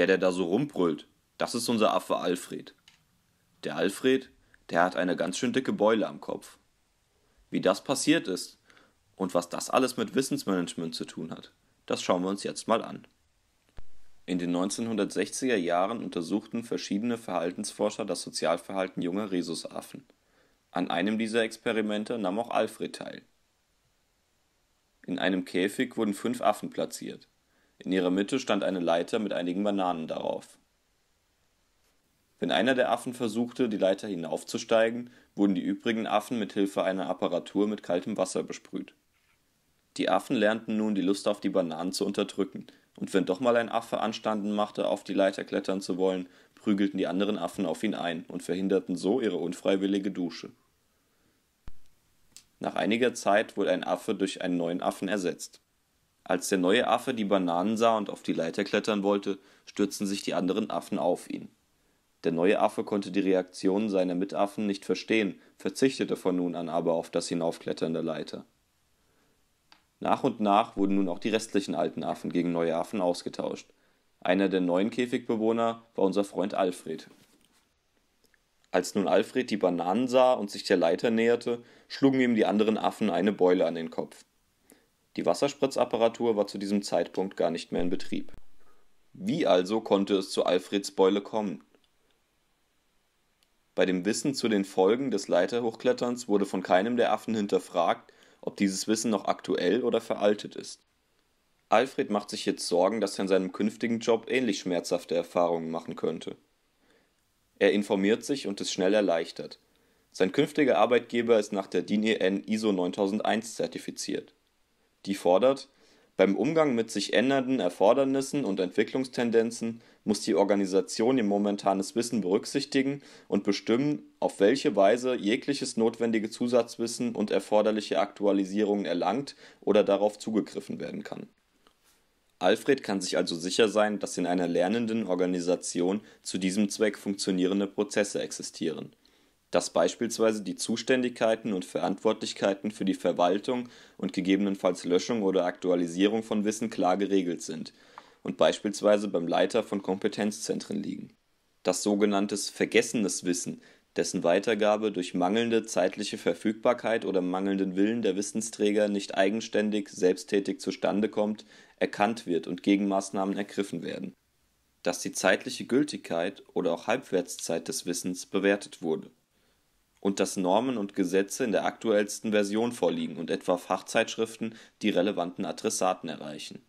Der, der da so rumbrüllt, das ist unser Affe Alfred. Der Alfred, der hat eine ganz schön dicke Beule am Kopf. Wie das passiert ist und was das alles mit Wissensmanagement zu tun hat, das schauen wir uns jetzt mal an. In den 1960er Jahren untersuchten verschiedene Verhaltensforscher das Sozialverhalten junger Rhesusaffen. An einem dieser Experimente nahm auch Alfred teil. In einem Käfig wurden fünf Affen platziert. In ihrer Mitte stand eine Leiter mit einigen Bananen darauf. Wenn einer der Affen versuchte, die Leiter hinaufzusteigen, wurden die übrigen Affen mit Hilfe einer Apparatur mit kaltem Wasser besprüht. Die Affen lernten nun, die Lust auf die Bananen zu unterdrücken, und wenn doch mal ein Affe Anstanden machte, auf die Leiter klettern zu wollen, prügelten die anderen Affen auf ihn ein und verhinderten so ihre unfreiwillige Dusche. Nach einiger Zeit wurde ein Affe durch einen neuen Affen ersetzt als der neue Affe die Bananen sah und auf die Leiter klettern wollte, stürzten sich die anderen Affen auf ihn. Der neue Affe konnte die Reaktion seiner Mitaffen nicht verstehen, verzichtete von nun an aber auf das Hinaufklettern der Leiter. Nach und nach wurden nun auch die restlichen alten Affen gegen neue Affen ausgetauscht. Einer der neuen Käfigbewohner war unser Freund Alfred. Als nun Alfred die Bananen sah und sich der Leiter näherte, schlugen ihm die anderen Affen eine Beule an den Kopf. Die Wasserspritzapparatur war zu diesem Zeitpunkt gar nicht mehr in Betrieb. Wie also konnte es zu Alfreds Beule kommen? Bei dem Wissen zu den Folgen des Leiterhochkletterns wurde von keinem der Affen hinterfragt, ob dieses Wissen noch aktuell oder veraltet ist. Alfred macht sich jetzt Sorgen, dass er in seinem künftigen Job ähnlich schmerzhafte Erfahrungen machen könnte. Er informiert sich und ist schnell erleichtert. Sein künftiger Arbeitgeber ist nach der DIN EN ISO 9001 zertifiziert die fordert: Beim Umgang mit sich ändernden Erfordernissen und Entwicklungstendenzen muss die Organisation ihr momentanes Wissen berücksichtigen und bestimmen, auf welche Weise jegliches notwendige Zusatzwissen und erforderliche Aktualisierungen erlangt oder darauf zugegriffen werden kann. Alfred kann sich also sicher sein, dass in einer lernenden Organisation zu diesem Zweck funktionierende Prozesse existieren dass beispielsweise die Zuständigkeiten und Verantwortlichkeiten für die Verwaltung und gegebenenfalls Löschung oder Aktualisierung von Wissen klar geregelt sind und beispielsweise beim Leiter von Kompetenzzentren liegen. Dass sogenanntes vergessenes Wissen, dessen Weitergabe durch mangelnde zeitliche Verfügbarkeit oder mangelnden Willen der Wissensträger nicht eigenständig, selbsttätig zustande kommt, erkannt wird und Gegenmaßnahmen ergriffen werden. Dass die zeitliche Gültigkeit oder auch Halbwertszeit des Wissens bewertet wurde und dass Normen und Gesetze in der aktuellsten Version vorliegen und etwa Fachzeitschriften die relevanten Adressaten erreichen